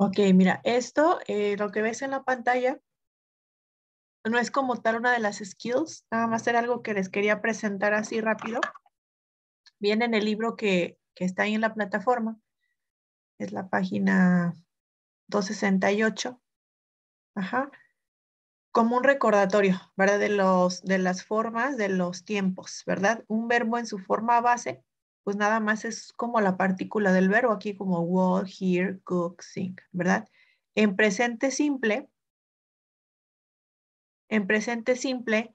Ok, mira, esto, eh, lo que ves en la pantalla, no es como tal una de las skills, nada más era algo que les quería presentar así rápido. Viene en el libro que, está ahí en la plataforma, es la página 268. Ajá. Como un recordatorio, ¿verdad? De, de las formas, de los tiempos, ¿verdad? Un verbo en su forma base pues nada más es como la partícula del verbo aquí como walk, here cook, sing, ¿verdad? En presente simple, en presente simple,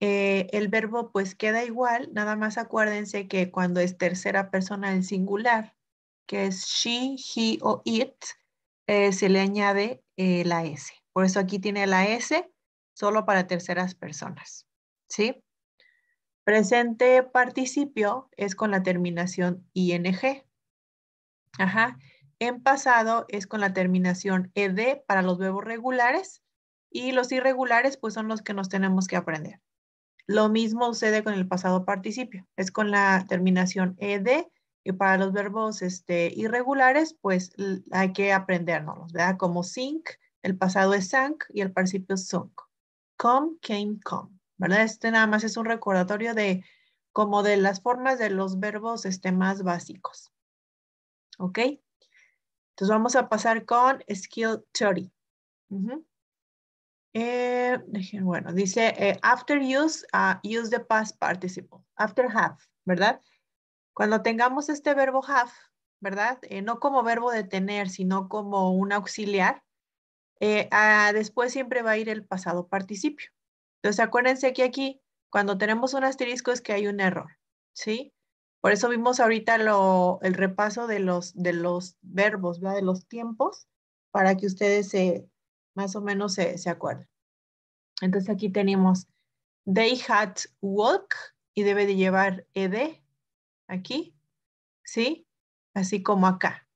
eh, el verbo pues queda igual, nada más acuérdense que cuando es tercera persona del singular, que es she, he o it, eh, se le añade eh, la S. Por eso aquí tiene la S solo para terceras personas, ¿sí? Presente participio es con la terminación ing. Ajá. En pasado es con la terminación ed para los verbos regulares y los irregulares pues son los que nos tenemos que aprender. Lo mismo sucede con el pasado participio, es con la terminación ed y para los verbos este, irregulares pues hay que aprendernos, Como sink, el pasado es sank y el participio sunk. Come, came, come. ¿verdad? Este nada más es un recordatorio de como de las formas de los verbos este, más básicos. ¿Ok? Entonces vamos a pasar con Skill 30. Eh, bueno, dice, eh, after use, ah, use the past participle. After have, ¿verdad? Cuando tengamos este verbo have, ¿verdad? Eh, no como verbo de tener, sino como un auxiliar. Ah, después siempre va a ir el pasado participio. Entonces, acuérdense que aquí, cuando tenemos un asterisco, es que hay un error, ¿sí? Por eso vimos ahorita el repaso de los, verbos, ¿verdad? de los tiempos, para que ustedes se, más o menos se, se acuerden. Entonces aquí tenemos they had walk y debe de llevar ed aquí, ¿sí? Así como acá.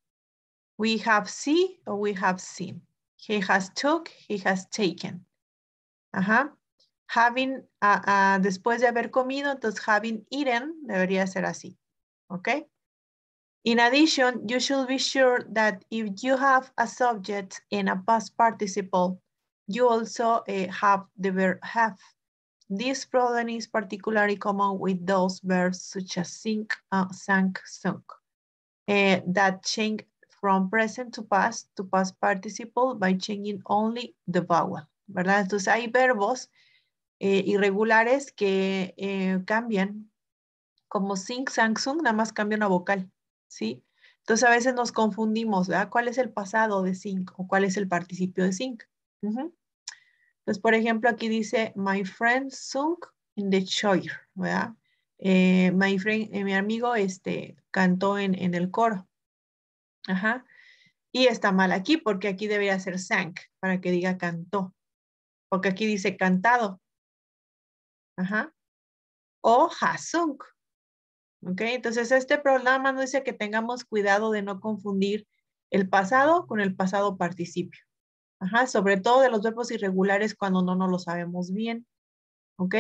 We have see o we have seen. He has took, he has taken. Ajá. having, uh, uh, después de haber comido, entonces having eaten debería ser así, okay? In addition, you should be sure that if you have a subject in a past participle, you also uh, have the verb have. This problem is particularly common with those verbs such as sink, uh, sank, sunk, uh, that change from present to past to past participle by changing only the vowel, ¿verdad? Entonces hay verbos Eh, irregulares que eh, cambian, como Sing sung, nada más cambia una vocal, ¿sí? Entonces a veces nos confundimos, ¿verdad? ¿Cuál es el pasado de Sing o cuál es el participio de Sing? Entonces, por ejemplo, aquí dice, my friend sung in the choir, ¿verdad? Eh, my friend, mi amigo este, cantó en, en el coro. Ajá. Y está mal aquí porque aquí debería ser sang para que diga cantó. Porque aquí dice cantado, Ajá. O HAZUNK. ¿Ok? Entonces, este programa nos dice que tengamos cuidado de no confundir el pasado con el pasado participio. Ajá, sobre todo de los verbos irregulares cuando no nos lo sabemos bien. ¿Ok?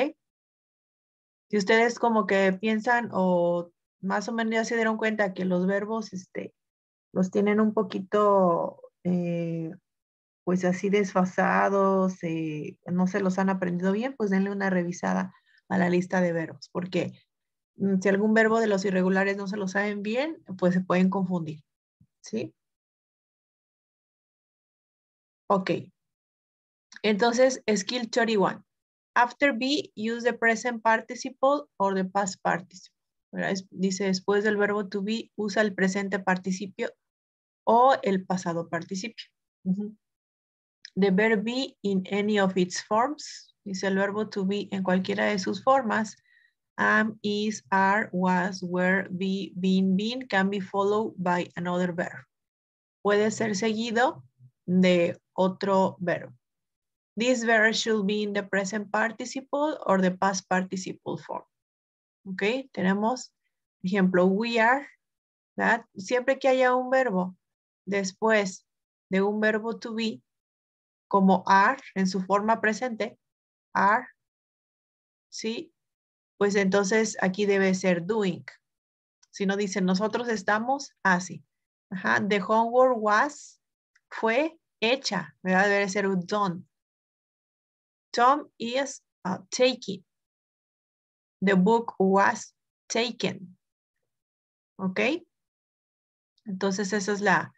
Si ustedes como que piensan o más o menos ya se dieron cuenta que los verbos este, los tienen un poquito eh, pues así desfasados, eh, no se los han aprendido bien, pues denle una revisada a la lista de verbos, porque mm, si algún verbo de los irregulares no se lo saben bien, pues se pueden confundir, ¿sí? Ok. Entonces, skill 31. After be, use the present participle or the past participle. dice, después del verbo to be, usa el presente participio o el pasado participio. The verb be in any of its forms. Dice el verbo to be en cualquiera de sus formas. Am, is, are, was, were, be, been, been can be followed by another verb. Puede ser seguido de otro verbo. This verb should be in the present participle or the past participle form. Ok, tenemos, ejemplo, we are, ¿verdad? Siempre que haya un verbo después de un verbo to be, como are en su forma presente, are, ¿sí? Pues entonces aquí debe ser doing. Si no dicen nosotros estamos así. Ajá. The homework was, fue hecha, ¿verdad? Debe ser un done. Tom is uh, taking. The book was taken. ¿Ok? Entonces esa es la,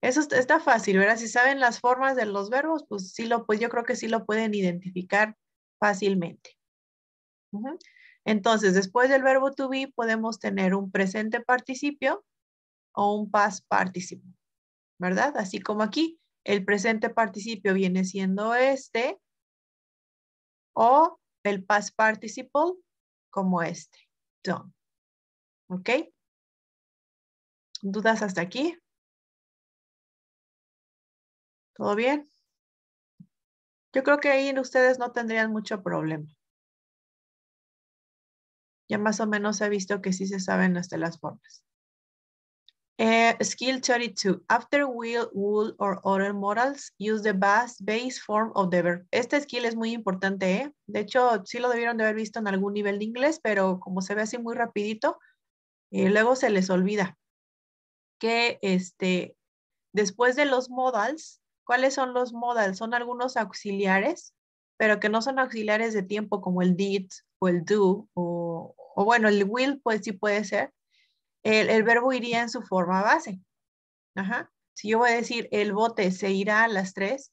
eso está fácil, ¿verdad? Si saben las formas de los verbos, pues sí lo, pues yo creo que sí lo pueden identificar fácilmente. Entonces, después del verbo to be podemos tener un presente participio o un past participle. ¿verdad? Así como aquí, el presente participio viene siendo este o el past participle como este, ¿Ok? ¿Dudas hasta aquí? ¿Todo bien? Yo creo que ahí ustedes no tendrían mucho problema. Ya más o menos ha visto que sí se saben hasta las formas. Eh, skill 32. After will, would, or other models, use the base, base form of the verb. Este skill es muy importante, ¿eh? De hecho, sí lo debieron de haber visto en algún nivel de inglés, pero como se ve así muy rapidito, eh, luego se les olvida que este, después de los modals, ¿Cuáles son los modals? Son algunos auxiliares, pero que no son auxiliares de tiempo como el did o el do o, bueno, el will pues sí puede ser. El, verbo iría en su forma base. Ajá. Si yo voy a decir el bote se irá a las tres,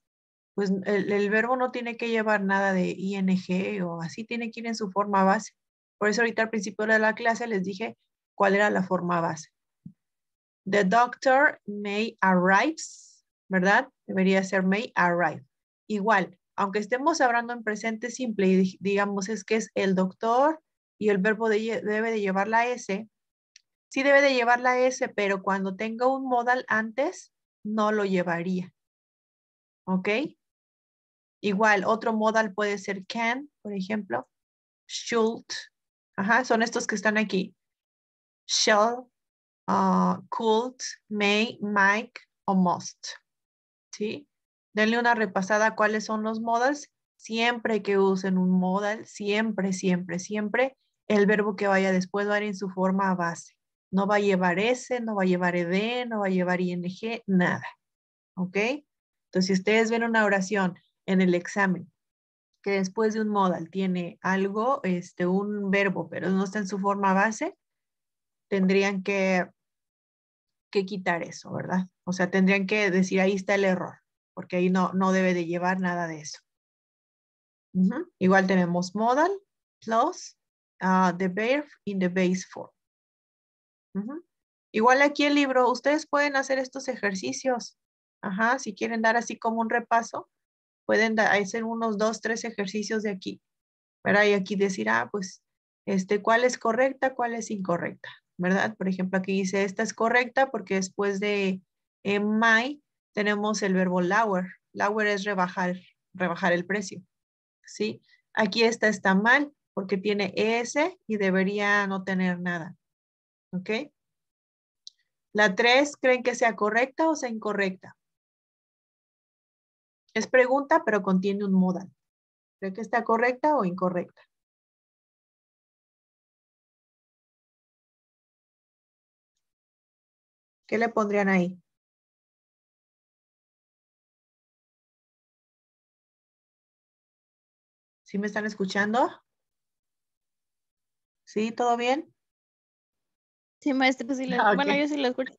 pues el, el, verbo no tiene que llevar nada de ing o así, tiene que ir en su forma base. Por eso ahorita al principio de la clase les dije cuál era la forma base. The doctor may arrives ¿verdad? Debería ser may arrive. Igual, aunque estemos hablando en presente simple y digamos es que es el doctor y el verbo debe de llevar la S, sí debe de llevar la S, pero cuando tenga un modal antes, no lo llevaría. ¿Ok? Igual, otro modal puede ser can, por ejemplo, should. Ajá, son estos que están aquí. Shall, ah, could, may, might o must. ¿sí? Denle una repasada cuáles son los modals. Siempre que usen un modal, siempre, siempre, siempre, el verbo que vaya después va a ir en su forma base. No va a llevar S, no va a llevar ED, no va a llevar ING, nada. ¿Ok? Entonces, si ustedes ven una oración en el examen que después de un modal tiene algo, este, un verbo, pero no está en su forma base, tendrían que que quitar eso, ¿verdad? O sea, tendrían que decir, ahí está el error, porque ahí no, no debe de llevar nada de eso. Igual tenemos modal plus ah, the verb in the base form. Igual aquí el libro, ustedes pueden hacer estos ejercicios. Ajá, si quieren dar así como un repaso, pueden hacer unos dos, tres ejercicios de aquí. Pero hay aquí decir, ah, pues, este, ¿cuál es correcta, cuál es incorrecta? ¿verdad? Por ejemplo, aquí dice, esta es correcta porque después de eh, my tenemos el verbo lower. Lower es rebajar, rebajar el precio, ¿sí? Aquí esta está mal porque tiene ES y debería no tener nada, ¿ok? La tres ¿creen que sea correcta o sea incorrecta? Es pregunta, pero contiene un modal. ¿Creen que está correcta o incorrecta? ¿Qué le pondrían ahí? ¿Sí me están escuchando? ¿Sí? ¿Todo bien? Sí, maestro, ah, bueno, yo sí lo escucho.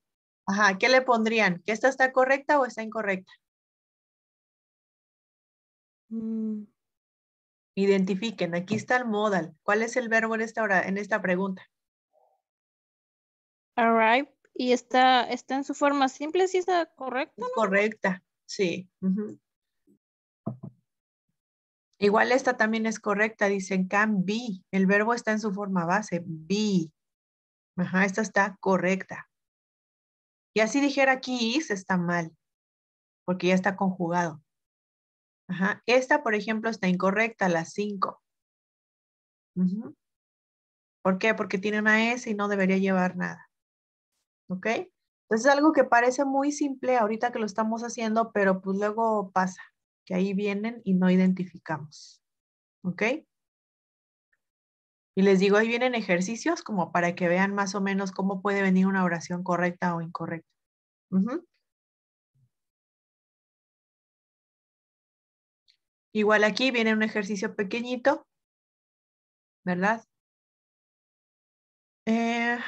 Ajá, ¿qué le pondrían? ¿Que esta está correcta o está incorrecta? Mm. Identifiquen, aquí está el modal. ¿Cuál es el verbo en esta, hora, en esta pregunta? Arrive y está, está en su forma simple, si está correcta. Correcta, sí. Igual esta también es correcta, dicen can be. El verbo está en su forma base, be. Ajá, esta está correcta. Y así dijera aquí is está mal, porque ya está conjugado. Ajá, esta por ejemplo está incorrecta, la 5. ¿Por qué? Porque tiene una S y no debería llevar nada. ¿ok? Entonces es algo que parece muy simple ahorita que lo estamos haciendo, pero pues luego pasa, que ahí vienen y no identificamos, ¿ok? Y les digo, ahí vienen ejercicios como para que vean más o menos cómo puede venir una oración correcta o incorrecta. Igual aquí viene un ejercicio pequeñito, ¿verdad? Eh,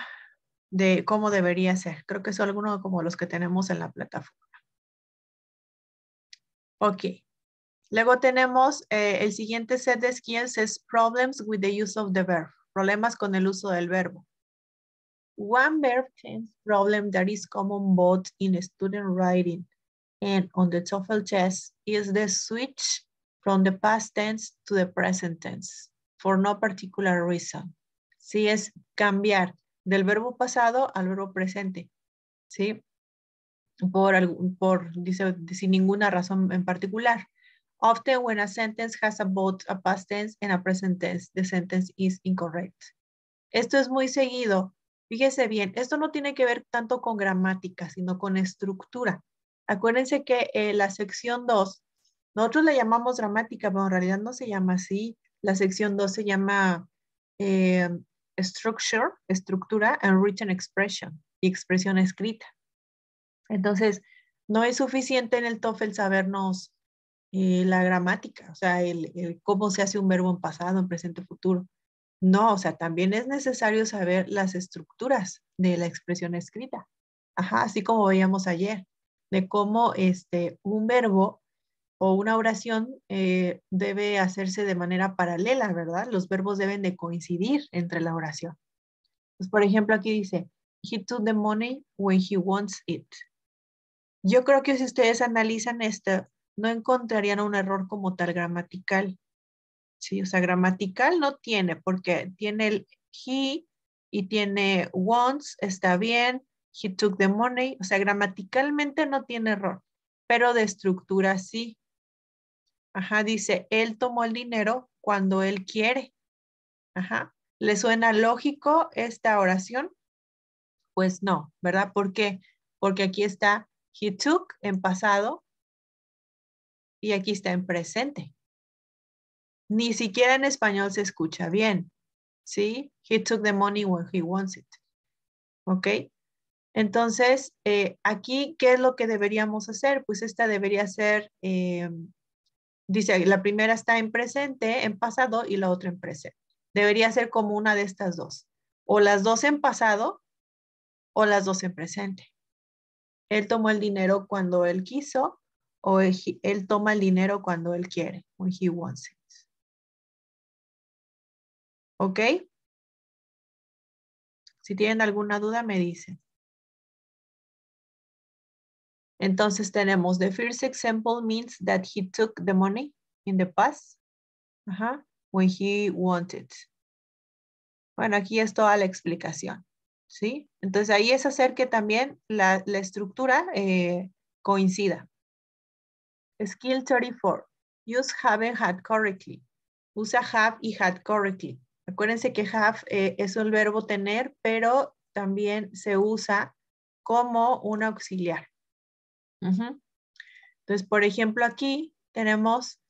de cómo debería ser. Creo que son algunos como los que tenemos en la plataforma. Ok. Luego tenemos eh, el siguiente set de skills es problems with the use of the verb. Problemas con el uso del verbo. One verb tense problem that is common both in student writing and on the TOEFL test is the switch from the past tense to the present tense for no particular reason. Si es cambiar del verbo pasado al verbo presente, ¿sí? Por, por dice, sin ninguna razón en particular. Often when a sentence has a both a past tense and a present tense, the sentence is incorrect. Esto es muy seguido. Fíjese bien, esto no tiene que ver tanto con gramática, sino con estructura. Acuérdense que eh, la sección 2, nosotros la llamamos gramática, pero en realidad no se llama así. La sección 2 se llama eh, structure, estructura, and written expression, y expresión escrita. Entonces, no es suficiente en el TOEFL sabernos eh, la gramática, o sea, cómo se hace un verbo en pasado, en presente, futuro. No, o sea, también es necesario saber las estructuras de la expresión escrita. Ajá, así como veíamos ayer, de cómo este, un verbo o una oración eh, debe hacerse de manera paralela, ¿verdad? Los verbos deben de coincidir entre la oración. Pues, por ejemplo, aquí dice, he took the money when he wants it. Yo creo que si ustedes analizan esto, no encontrarían un error como tal gramatical. Sí, o sea, gramatical no tiene, porque tiene el he y tiene wants, está bien, he took the money, o sea, gramaticalmente no tiene error, pero de estructura sí. Ajá, dice, él tomó el dinero cuando él quiere. Ajá. ¿Le suena lógico esta oración? Pues no, ¿verdad? ¿Por qué? Porque aquí está he took en pasado y aquí está en presente. Ni siquiera en español se escucha bien. ¿Sí? He took the money when he wants it. ¿Ok? Entonces, eh, aquí, ¿qué es lo que deberíamos hacer? Pues esta debería ser eh, dice, la primera está en presente, en pasado y la otra en presente. Debería ser como una de estas dos. O las dos en pasado o las dos en presente. Él tomó el dinero cuando él quiso o él, toma el dinero cuando él quiere, when he wants it. ¿Ok? Si tienen alguna duda, me dicen. Entonces tenemos, the first example means that he took the money in the past when he wanted. Bueno, aquí es toda la explicación, ¿sí? Entonces ahí es hacer que también la, estructura eh, coincida. Skill 34. Use have and had correctly. Usa have y had correctly. Acuérdense que have eh, es el verbo tener, pero también se usa como un auxiliar. Entonces, por ejemplo, aquí tenemos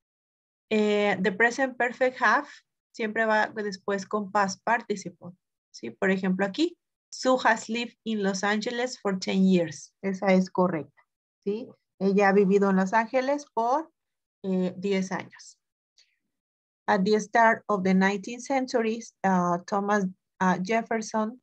eh, the present perfect have, siempre va después con past participle. ¿sí? Por ejemplo, aquí, Sue has lived in Los Angeles for 10 years. Esa es correcta. ¿sí? Ella ha vivido en Los Ángeles por 10 eh, años. At the start of the 19th century, uh, Thomas uh, Jefferson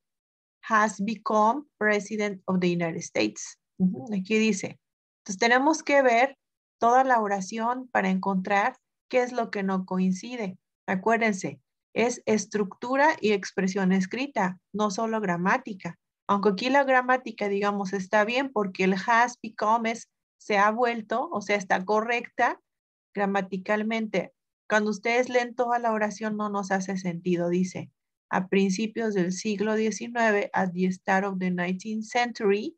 has become president of the United States. Aquí dice, entonces tenemos que ver toda la oración para encontrar qué es lo que no coincide. Acuérdense, es estructura y expresión escrita, no solo gramática. Aunque aquí la gramática, digamos, está bien porque el has become, se ha vuelto, o sea, está correcta gramaticalmente. Cuando ustedes leen toda la oración no nos hace sentido, dice. A principios del siglo XIX, at the start of the 19th century,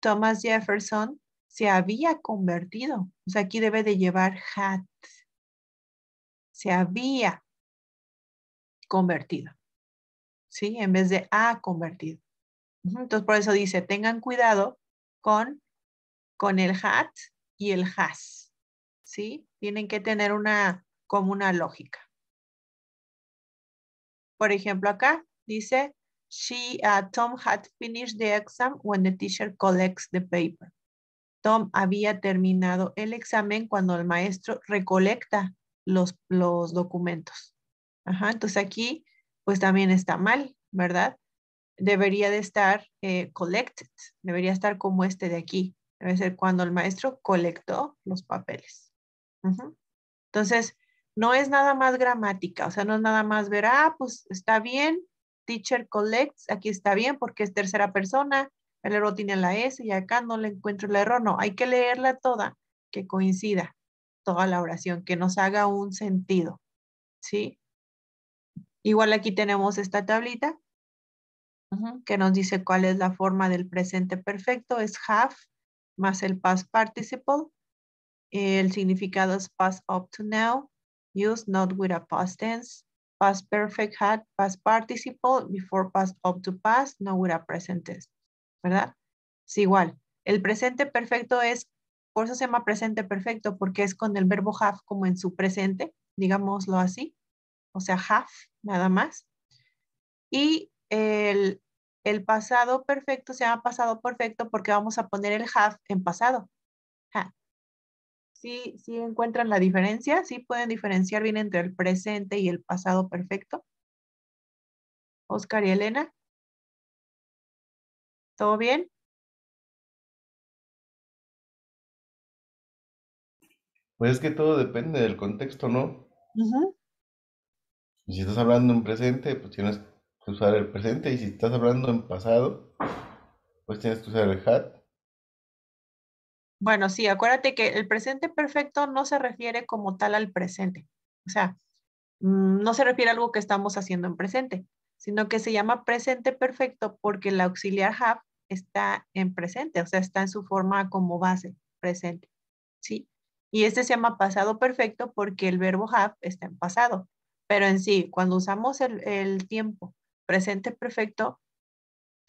Thomas Jefferson se había convertido. O sea, aquí debe de llevar HAT. Se había convertido. ¿Sí? En vez de ha convertido. Entonces, por eso dice, tengan cuidado con, el HAT y el has. ¿Sí? Tienen que tener una, como una lógica. Por ejemplo, acá dice, she, uh, Tom had finished the exam when the teacher collects the paper. Tom había terminado el examen cuando el maestro recolecta los, documentos. Ajá, entonces aquí pues también está mal, ¿verdad? Debería de estar eh, collected, debería estar como este de aquí. Debe ser cuando el maestro colectó los papeles. Entonces, no es nada más gramática, o sea, no es nada más ver, ah, pues está bien, teacher collects, aquí está bien porque es tercera persona, el error tiene la S y acá no le encuentro el error. No, hay que leerla toda, que coincida toda la oración, que nos haga un sentido. ¿Sí? Igual aquí tenemos esta tablita que nos dice cuál es la forma del presente perfecto. Es have más el past participle. El significado es past up to now. Use not with a past tense. Past perfect had past participle before past up to past, not with a present tense. ¿verdad? Es igual. El presente perfecto es, por eso se llama presente perfecto, porque es con el verbo have como en su presente, digámoslo así. O sea, have, nada más. Y el, pasado perfecto se llama pasado perfecto porque vamos a poner el have en pasado. Si encuentran la diferencia? si pueden diferenciar bien entre el presente y el pasado perfecto? Oscar y Elena. ¿Todo bien? Pues es que todo depende del contexto, ¿no? si estás hablando en presente, pues tienes que usar el presente. Y si estás hablando en pasado, pues tienes que usar el hat. Bueno, sí, acuérdate que el presente perfecto no se refiere como tal al presente. O sea, mm, no se refiere a algo que estamos haciendo en presente, sino que se llama presente perfecto porque el auxiliar have está en presente, o sea, está en su forma como base presente, ¿sí? Y este se llama pasado perfecto porque el verbo have está en pasado, pero en sí, cuando usamos el, tiempo presente perfecto,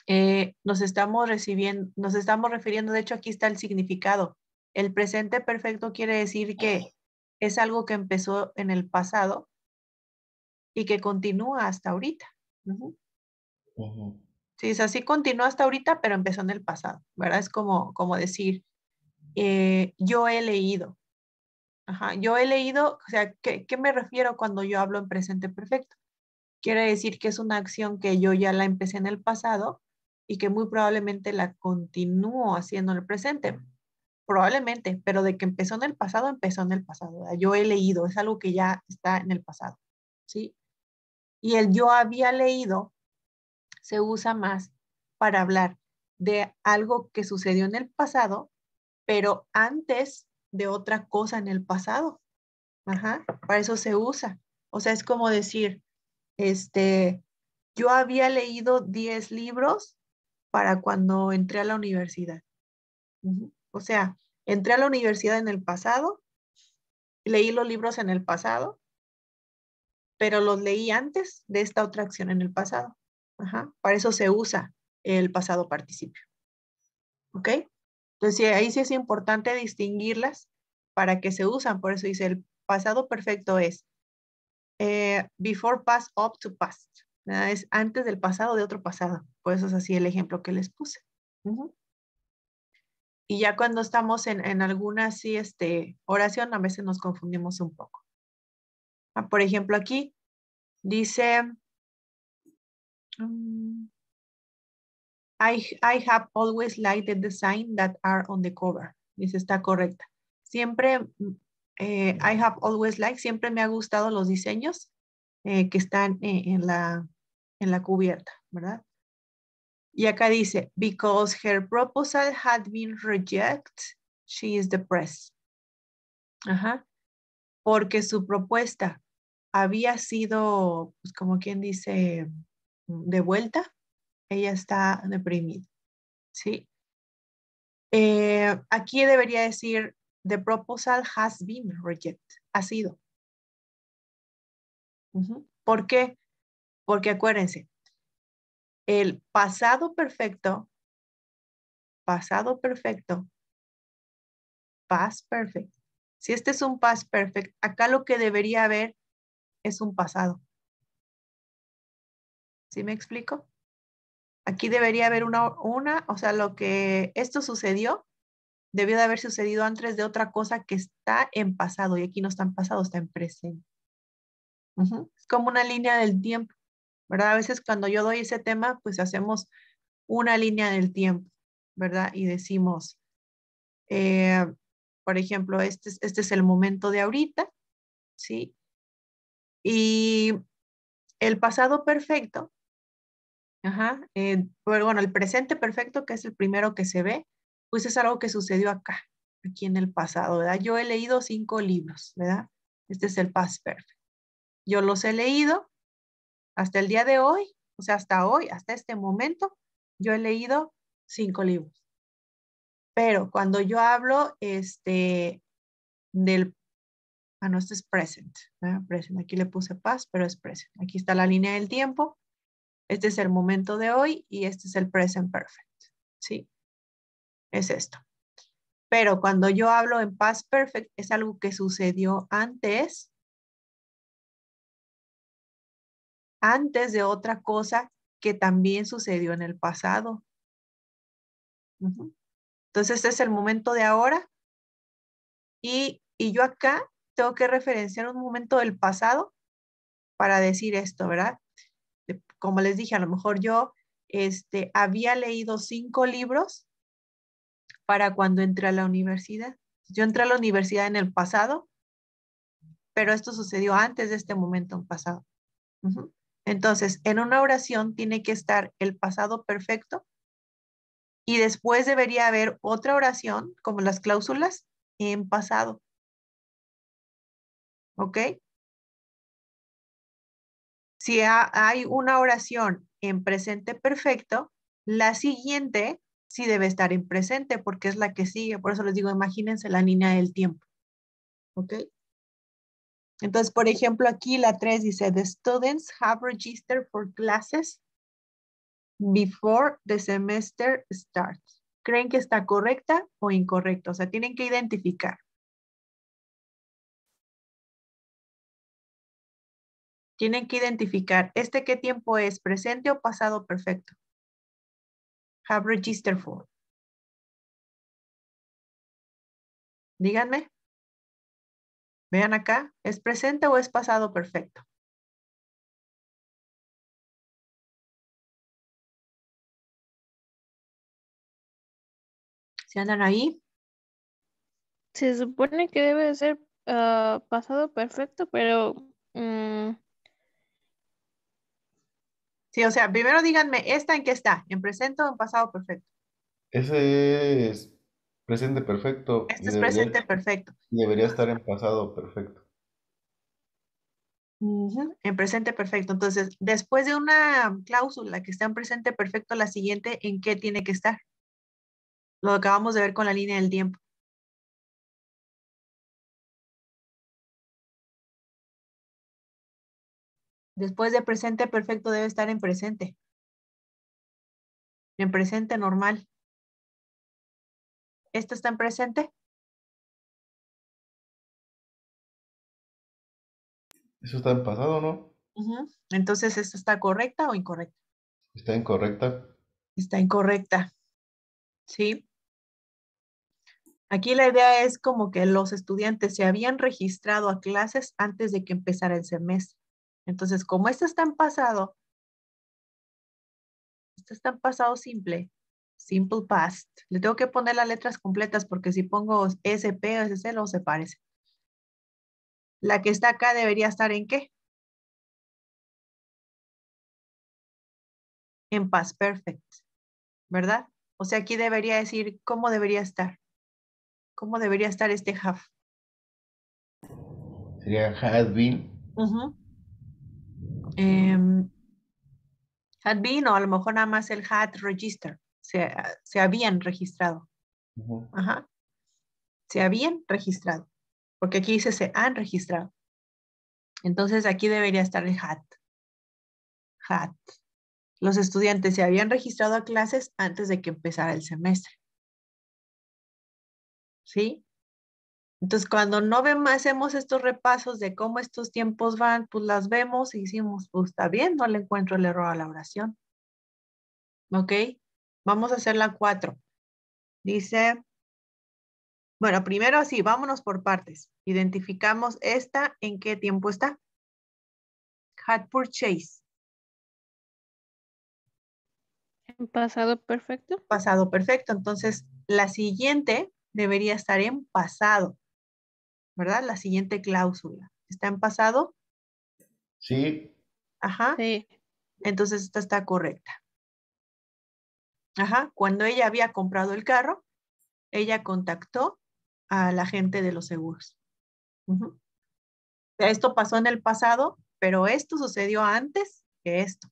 eh, nos, estamos recibiendo, nos estamos refiriendo, de hecho aquí está el significado. El presente perfecto quiere decir que es algo que empezó en el pasado y que continúa hasta ahorita. Si es así continúa hasta ahorita, pero empezó en el pasado, ¿verdad? Es como, como decir, eh, yo he leído. Ajá, yo he leído, o sea, ¿qué, me refiero cuando yo hablo en presente perfecto? Quiere decir que es una acción que yo ya la empecé en el pasado y que muy probablemente la continúo haciendo en el presente. Probablemente, pero de que empezó en el pasado, empezó en el pasado. Yo he leído, es algo que ya está en el pasado, ¿sí? Y el yo había leído se usa más para hablar de algo que sucedió en el pasado, pero antes de otra cosa en el pasado. Ajá, para eso se usa. O sea, es como decir, este, yo había leído 10 libros para cuando entré a la universidad. O sea, entré a la universidad en el pasado, leí los libros en el pasado, pero los leí antes de esta otra acción en el pasado para eso se usa el pasado participio. ¿Ok? Entonces ahí sí es importante distinguirlas para que se usan. Por eso dice el pasado perfecto es eh, before past up to past. Es antes del pasado de otro pasado. Por eso es así el ejemplo que les puse. Y ya cuando estamos en, en alguna así este, oración, a veces nos confundimos un poco. Ah, por ejemplo, aquí dice, Mm. I, I have always liked the design that are on the cover. Dice, está correcta. Siempre, mm, eh, I have always liked, siempre me ha gustado los diseños eh, que están eh, en, la, en la cubierta, ¿verdad? Y acá dice, because her proposal had been rejected, she is depressed. Ajá. Porque su propuesta había sido, pues como quien dice, de vuelta, ella está deprimida. ¿sí? Eh, aquí debería decir, the proposal has been rejected, ha sido. ¿Por qué? Porque acuérdense, el pasado perfecto, pasado perfecto, past perfect. Si este es un past perfect, acá lo que debería haber es un pasado. ¿Sí me explico? Aquí debería haber una, una, o sea, lo que esto sucedió debió de haber sucedido antes de otra cosa que está en pasado y aquí no está en pasado, está en presente. Es como una línea del tiempo, ¿verdad? A veces cuando yo doy ese tema, pues hacemos una línea del tiempo, ¿verdad? Y decimos, eh, por ejemplo, este, este es el momento de ahorita, ¿sí? Y el pasado perfecto Ajá. Eh, pero bueno, el presente perfecto, que es el primero que se ve, pues es algo que sucedió acá, aquí en el pasado, ¿verdad? Yo he leído cinco libros, ¿verdad? Este es el past perfect. Yo los he leído hasta el día de hoy, o sea, hasta hoy, hasta este momento, yo he leído cinco libros. Pero cuando yo hablo este, del, ah, no, este es present, ¿verdad? present, aquí le puse past, pero es present. Aquí está la línea del tiempo, este es el momento de hoy y este es el present perfect. ¿Sí? Es esto. Pero cuando yo hablo en past perfect, es algo que sucedió antes, antes de otra cosa que también sucedió en el pasado. Entonces, este es el momento de ahora. Y, y yo acá tengo que referenciar un momento del pasado para decir esto, ¿verdad? como les dije, a lo mejor yo este, había leído cinco libros para cuando entré a la universidad. Yo entré a la universidad en el pasado, pero esto sucedió antes de este momento en pasado. Entonces, en una oración tiene que estar el pasado perfecto y después debería haber otra oración, como las cláusulas, en pasado. ¿Ok? si hay una oración en presente perfecto, la siguiente sí debe estar en presente porque es la que sigue. Por eso les digo, imagínense la línea del tiempo. ¿Ok? Entonces, por ejemplo, aquí la 3 dice, the students have registered for classes before the semester starts. ¿Creen que está correcta o incorrecta? O sea, tienen que identificar. Tienen que identificar este qué tiempo es, presente o pasado perfecto. Have registered for. Díganme. Vean acá, ¿es presente o es pasado perfecto? ¿Se andan ahí? Se supone que debe ser ah, pasado perfecto, pero mm, Sí, o sea, primero díganme, ¿esta en qué está? ¿En presente o en pasado perfecto? Ese es presente perfecto. Este es presente perfecto. Debería estar en pasado perfecto. En presente perfecto. Entonces, después de una cláusula que está en presente perfecto, la siguiente, ¿en qué tiene que estar? Lo acabamos de ver con la línea del tiempo. Después de presente perfecto debe estar en presente. En presente normal. ¿Esta está en presente? Eso está en pasado, ¿no? Entonces, ¿esto está correcta o incorrecta? Está incorrecta. Está incorrecta. Sí. Aquí la idea es como que los estudiantes se habían registrado a clases antes de que empezara el semestre. Entonces, como este está en pasado, esta está en pasado simple, simple past, le tengo que poner las letras completas porque si pongo SP o SC, no se parece. La que está acá debería estar en qué? En past perfect, ¿verdad? O sea, aquí debería decir cómo debería estar. ¿Cómo debería estar este have? Sería has been. Em, had been, o a lo mejor nada más el had register, se, habían registrado. Ajá. Se habían registrado, porque aquí dice se han registrado. Entonces aquí debería estar el had. Had. Los estudiantes se habían registrado a clases antes de que empezara el semestre. ¿Sí? Entonces, cuando no vemos, hacemos estos repasos de cómo estos tiempos van, pues las vemos y decimos, pues está bien, no le encuentro el error a la oración. ¿Ok? Vamos a hacer la cuatro. Dice, bueno, primero así, vámonos por partes. Identificamos esta, en qué tiempo está. Had purchase. En pasado perfecto. Pasado perfecto. Entonces, la siguiente debería estar en pasado. ¿verdad? La siguiente cláusula. ¿Está en pasado? Sí. Ajá. Sí. Entonces esta está correcta. Ajá. Cuando ella había comprado el carro, ella contactó a la gente de los seguros. Esto pasó en el pasado, pero esto sucedió antes que esto.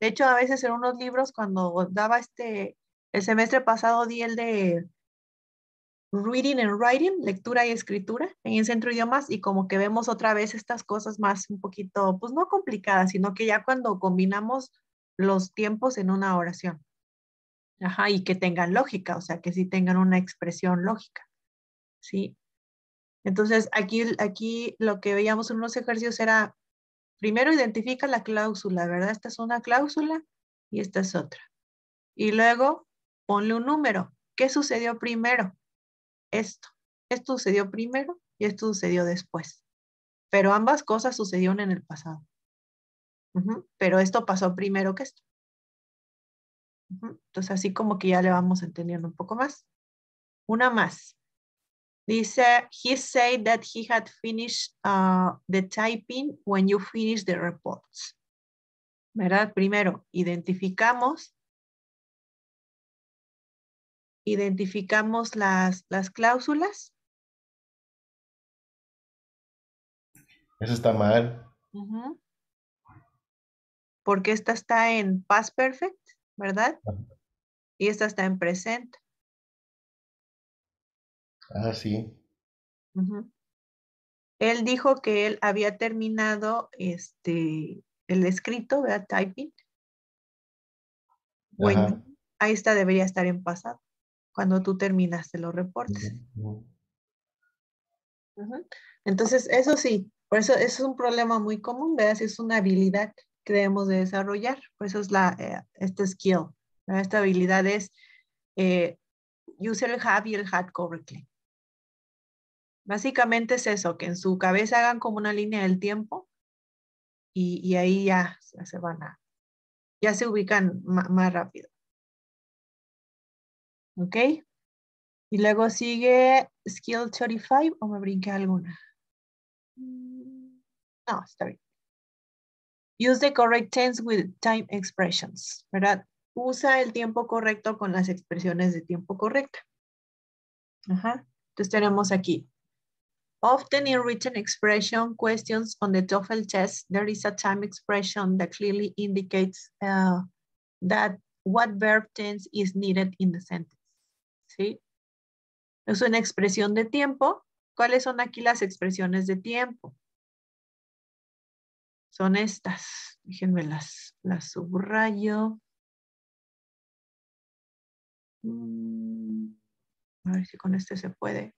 De hecho, a veces en unos libros, cuando daba este, el semestre pasado di el de Reading and Writing, lectura y escritura en el centro idiomas y como que vemos otra vez estas cosas más un poquito, pues no complicadas, sino que ya cuando combinamos los tiempos en una oración. Ajá, y que tengan lógica, o sea, que sí tengan una expresión lógica. ¿Sí? Entonces, aquí, aquí lo que veíamos en unos ejercicios era, primero identifica la cláusula, ¿verdad? Esta es una cláusula y esta es otra. Y luego ponle un número. ¿Qué sucedió primero? esto. Esto sucedió primero y esto sucedió después. Pero ambas cosas sucedieron en el pasado. Pero esto pasó primero que esto. Entonces, así como que ya le vamos entendiendo un poco más. Una más. Dice, he said that he had finished uh, the typing when you finish the reports. ¿Verdad? Primero, identificamos identificamos las, las cláusulas. Eso está mal. Porque esta está en past perfect, ¿verdad? Ah. Y esta está en presente. Ah, sí. Él dijo que él había terminado este el escrito, ¿verdad? Typing. Bueno, ahí está, debería estar en pasado cuando tú terminaste los reportes. Entonces, eso sí, por eso, es un problema muy común, ¿verdad? Es una habilidad que debemos de desarrollar, por eso es la, eh, este skill, esta habilidad es eh, user have y el cover correctly. Básicamente es eso, que en su cabeza hagan como una línea del tiempo y, ahí ya se van a, ya se ubican más rápido. ¿ok? Y luego sigue Skill 35 o me brinqué alguna. No, está bien. Use the correct tense with time expressions, ¿verdad? Usa el tiempo correcto con las expresiones de tiempo correcta. Ajá. Entonces tenemos aquí. Often in written expression questions on the TOEFL test, there is a time expression that clearly indicates uh, that what verb tense is needed in the sentence. ¿sí? Es una expresión de tiempo. ¿Cuáles son aquí las expresiones de tiempo? Son estas. Déjenme las, las subrayo. Mm, a ver si con este se puede.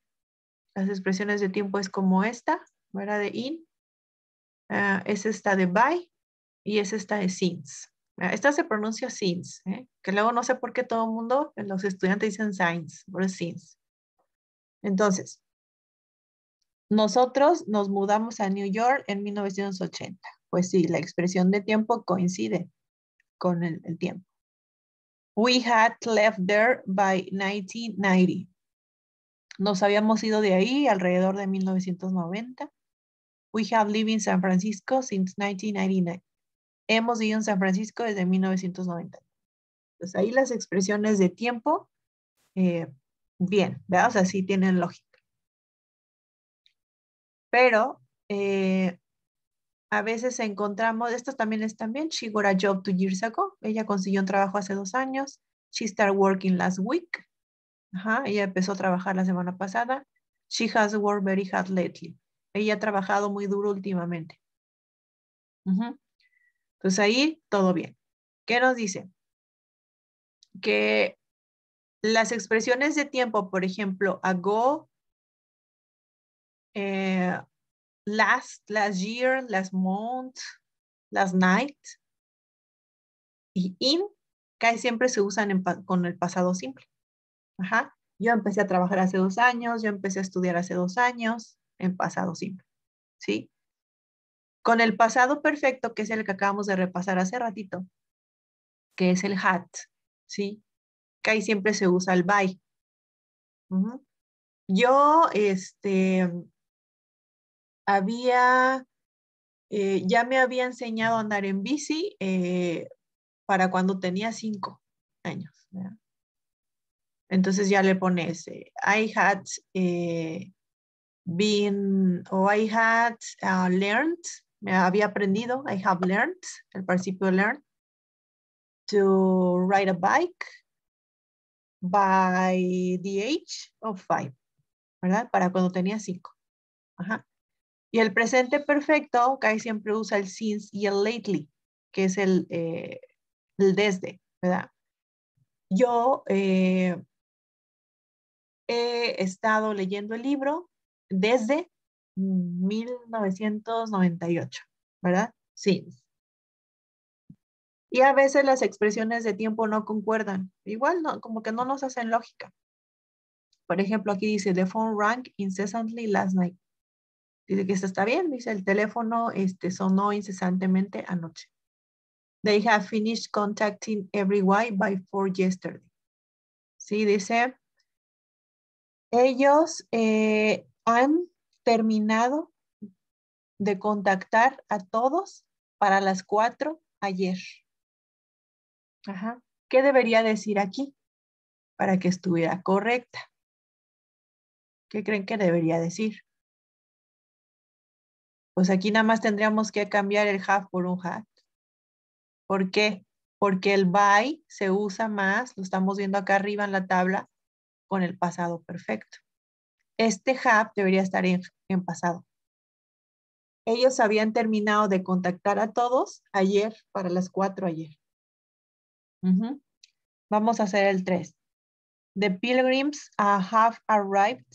Las expresiones de tiempo es como esta, ¿verdad? De in. Ah, es esta de by y es esta de since. Ah, esta se pronuncia SINS, ¿eh? que luego no sé por qué todo el mundo, eh, los estudiantes dicen SINS, por SINS. Entonces, nosotros nos mudamos a New York en 1980. Pues sí, la expresión de tiempo coincide con el tiempo. We had left there by 1990. Nos habíamos ido de ahí alrededor de 1990. We have lived in San Francisco since 1999 hemos vivido en San Francisco desde 1990. Entonces ahí las expresiones de tiempo, eh, bien, O sea, sí tienen lógica. Pero eh, a veces encontramos, estas también están bien, she got a job two years ago, ella consiguió un trabajo hace dos años, she started working last week, ella empezó a trabajar la semana pasada, she has worked very hard lately, ella ha trabajado muy duro últimamente. Entonces ahí todo bien. ¿Qué nos dice? Que las expresiones de tiempo, por ejemplo, ago, eh, last, last year, last month, last night y in, casi siempre se usan con el pasado simple. Ajá. Yo empecé a trabajar hace dos años, yo empecé a estudiar hace dos años en pasado simple. ¿Sí? con el pasado perfecto, que es el que acabamos de repasar hace ratito, que es el hat, ¿sí? Que ahí siempre se usa el by. Yo, este, había, eh, ya me había enseñado a andar en bici eh, para cuando tenía cinco años. Entonces ya le pones, ese. Eh, I had been, o I had uh, learned me eh, había aprendido, I have learned, el principio learn, to ride a bike by the age of five, ¿verdad? Para cuando tenía cinco. Ajá. Y el presente perfecto, que siempre usa el since y el lately, que es el, eh, el desde, ¿verdad? Yo eh, he estado leyendo el libro desde 1998, ¿verdad? Sí. Y a veces las expresiones de tiempo no concuerdan. Igual, no, como que no nos hacen lógica. Por ejemplo, aquí dice, the phone rang incessantly last night. Dice que esto está bien, dice, el teléfono este, sonó incesantemente anoche. They have finished contacting everyone by four yesterday. Sí, dice, ellos eh, han terminado de contactar a todos para las cuatro ayer. ¿Qué debería decir aquí para que estuviera correcta? ¿Qué creen que debería decir? Pues aquí nada más tendríamos que cambiar el have por un had. ¿Por qué? Porque el by se usa más, lo estamos viendo acá arriba en la tabla, con el pasado perfecto. Este hub debería estar en, pasado. Ellos habían terminado de contactar a todos ayer, para las cuatro ayer. Vamos a hacer el tres. The pilgrims uh, have arrived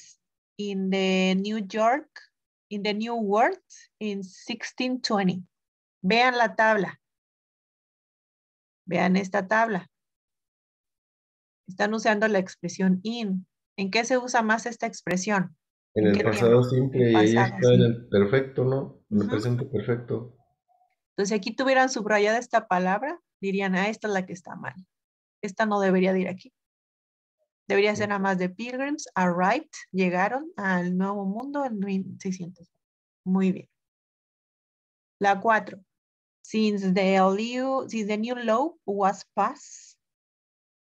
in the New York, in the New World in 1620. Vean la tabla. Vean esta tabla. Están usando la expresión in. ¿En qué se usa más esta expresión? En, el pasado simple y ahí está el perfecto, ¿no? Me el perfecto. Entonces, si aquí tuvieran subrayada esta palabra, dirían, ah, esta es la que está mal. Esta no debería ir aquí. Debería ser nada más de Pilgrims, arrived, llegaron al Nuevo Mundo en 1600. Muy bien. La cuatro. Since the, new, since law was passed,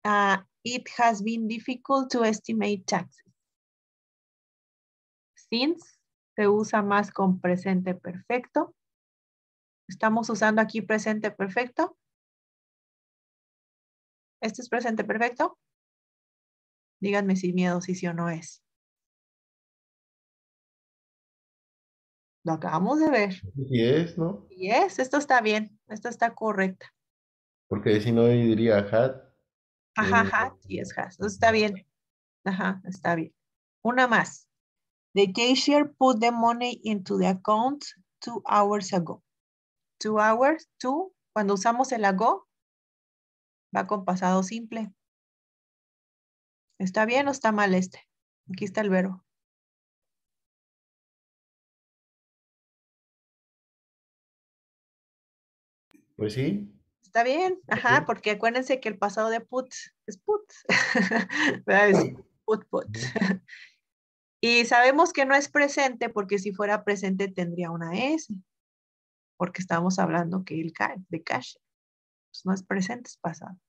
ah, it has been difficult to estimate taxes. Since se usa más con presente perfecto. Estamos usando aquí presente perfecto. ¿Este es presente perfecto? Díganme si miedo si sí o no es. Lo acabamos de ver. Y es, ¿no? Y es, esto está bien, esto está correcta. Porque si no, diría hat. Ajá, ajá, es has. Está bien. Ajá, está bien. Una más. The cashier put the money into the account two hours ago. Two hours, two, cuando usamos el ago, va con pasado simple. ¿Está bien o está mal este? Aquí está el verbo. Pues sí. Está bien, ajá, porque acuérdense que el pasado de put es put, put put. y sabemos que no es presente porque si fuera presente tendría una S, porque estamos hablando que el cash, de cash, pues no es presente, es pasado.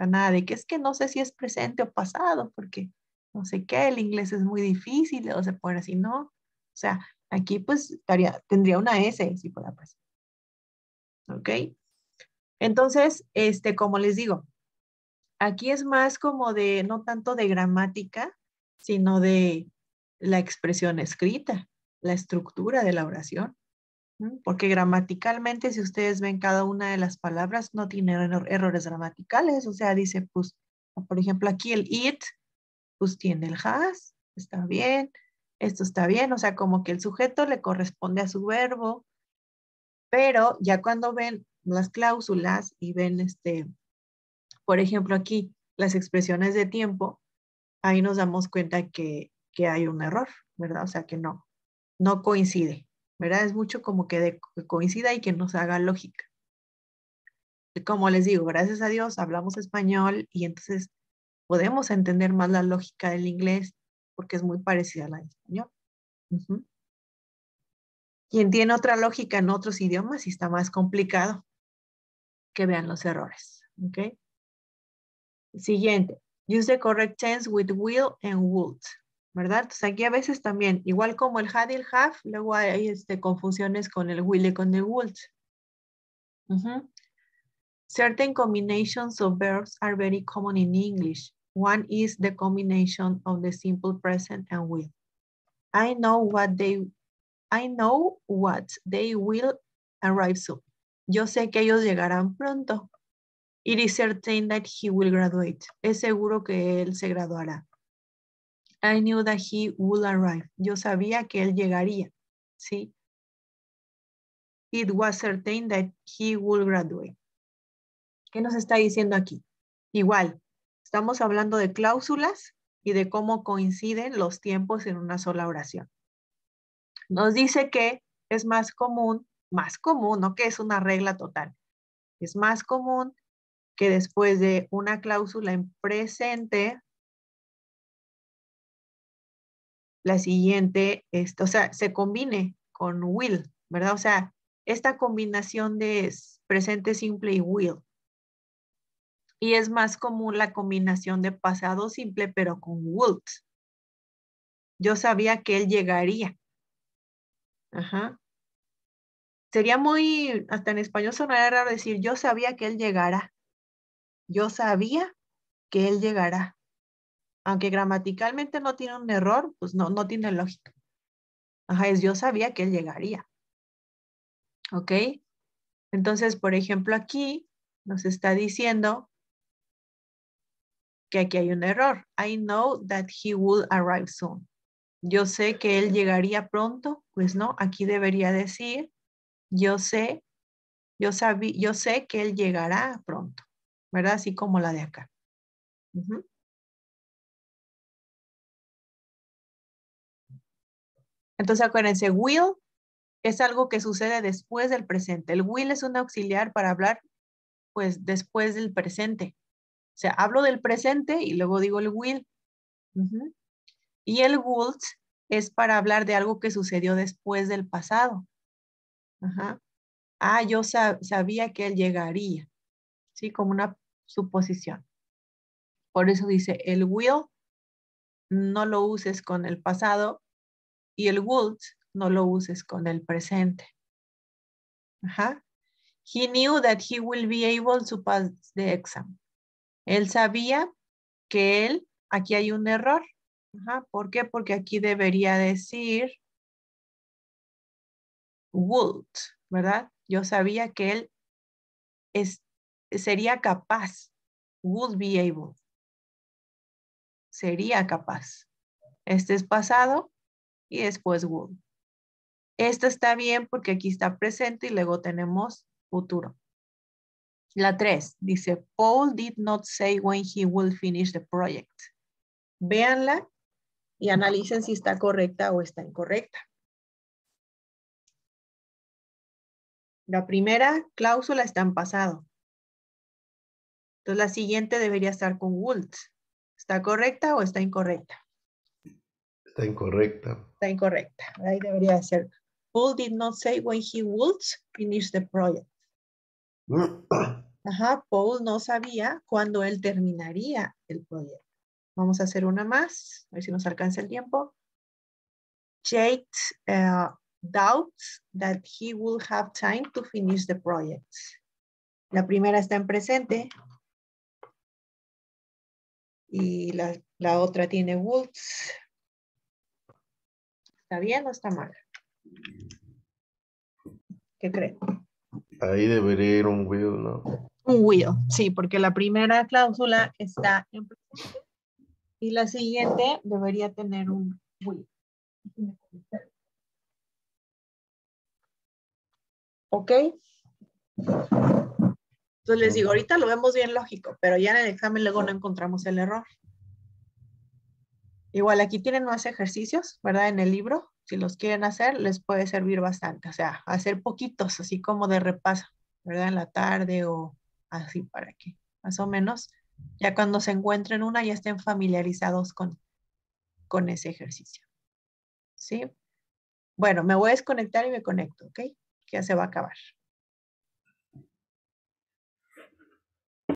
O nada de que es que no sé si es presente o pasado, porque no sé qué, el inglés es muy difícil, o se pone así, no. O sea, aquí pues estaría, tendría una S si fuera presente. ¿Ok? Entonces, este, como les digo, aquí es más como de, no tanto de gramática, sino de la expresión escrita, la estructura de la oración. Porque gramaticalmente, si ustedes ven cada una de las palabras, no tiene errores gramaticales. O sea, dice, pues, por ejemplo, aquí el it, pues tiene el has, está bien, esto está bien. O sea, como que el sujeto le corresponde a su verbo. Pero ya cuando ven las cláusulas y ven, este, por ejemplo, aquí las expresiones de tiempo, ahí nos damos cuenta que, hay un error, ¿verdad? O sea, que no, no coincide, ¿verdad? Es mucho como que, coincida y que nos haga lógica. como les digo, gracias a Dios hablamos español y entonces podemos entender más la lógica del inglés porque es muy parecida a la de español. Uh tiene otra lógica en otros idiomas y está más complicado, que vean los errores. ¿Ok? Siguiente. Use the correct tense with will and would. ¿Verdad? Entonces aquí a veces también, igual como el had y el have, luego hay este, confusiones con el will y con el would. Uh -huh. Certain combinations of verbs are very common in English. One is the combination of the simple present and will. I know what they I know what they will arrive soon. Yo sé que ellos llegarán pronto. It is certain that he will graduate. Es seguro que él se graduará. I knew that he would arrive. Yo sabía que él llegaría. ¿Sí? It was certain that he would graduate. ¿Qué nos está diciendo aquí? Igual, estamos hablando de cláusulas y de cómo coinciden los tiempos en una sola oración. Nos dice que es más común más común, no que es una regla total, es más común que después de una cláusula en presente, la siguiente, esto, o sea, se combine con will, ¿verdad? O sea, esta combinación de presente simple y will. Y es más común la combinación de pasado simple, pero con would. Yo sabía que él llegaría. Ajá sería muy, hasta en español sonaría raro decir, yo sabía que él llegará. Yo sabía que él llegará. Aunque gramaticalmente no tiene un error, pues no, no tiene lógica. Ajá, es yo sabía que él llegaría. ¿Ok? Entonces, por ejemplo, aquí nos está diciendo que aquí hay un error. I know that he will arrive soon. Yo sé que él llegaría pronto. Pues no, aquí debería decir yo sé, yo, yo sé que Él llegará pronto, ¿verdad? Así como la de acá. Entonces acuérdense, will es algo que sucede después del presente. El will es un auxiliar para hablar pues después del presente. O sea, hablo del presente y luego digo el will. Y el will es para hablar de algo que sucedió después del pasado. Ajá. Ah, yo sabía que él llegaría. ¿Sí? Como una suposición. Por eso dice, el will no lo uses con el pasado y el would no lo uses con el presente. Ajá. He knew that he will be able to pass the exam. Él sabía que él, aquí hay un error. Ajá. ¿Por qué? Porque aquí debería decir would, ¿verdad? Yo sabía que él sería capaz, would be able. Sería capaz. Este es pasado y después would. Esta está bien porque aquí está presente y luego tenemos futuro. La tres. dice, Paul did not say when he will finish the project. Véanla y analicen si está correcta o está incorrecta. La primera cláusula está en pasado. Entonces la siguiente debería estar con would. ¿Está correcta o está incorrecta? Está incorrecta. Está incorrecta. Ahí debería ser. Paul did not say when he would finish the project. Ajá, Paul no sabía cuándo él terminaría el proyecto. Vamos a hacer una más, a ver si nos alcanza el tiempo. Jake eh, doubts that he will have time to finish the project. La primera está en presente. Y la, otra tiene woods. ¿Está bien o está mal? ¿Qué creen? Ahí debería ir un will, ¿no? Un will, sí, porque la primera cláusula está en presente y la siguiente debería tener un will. ¿Ok? Entonces les digo, ahorita lo vemos bien lógico, pero ya en el examen luego no encontramos el error. Igual aquí tienen más ejercicios, ¿verdad? En el libro, si los quieren hacer, les puede servir bastante. O sea, hacer poquitos, así como de repaso, ¿verdad? En la tarde o así para que, más o menos, ya cuando se encuentren una, ya estén familiarizados con, con ese ejercicio. ¿Sí? Bueno, me voy a desconectar y me conecto, ¿ok? ya se va a acabar.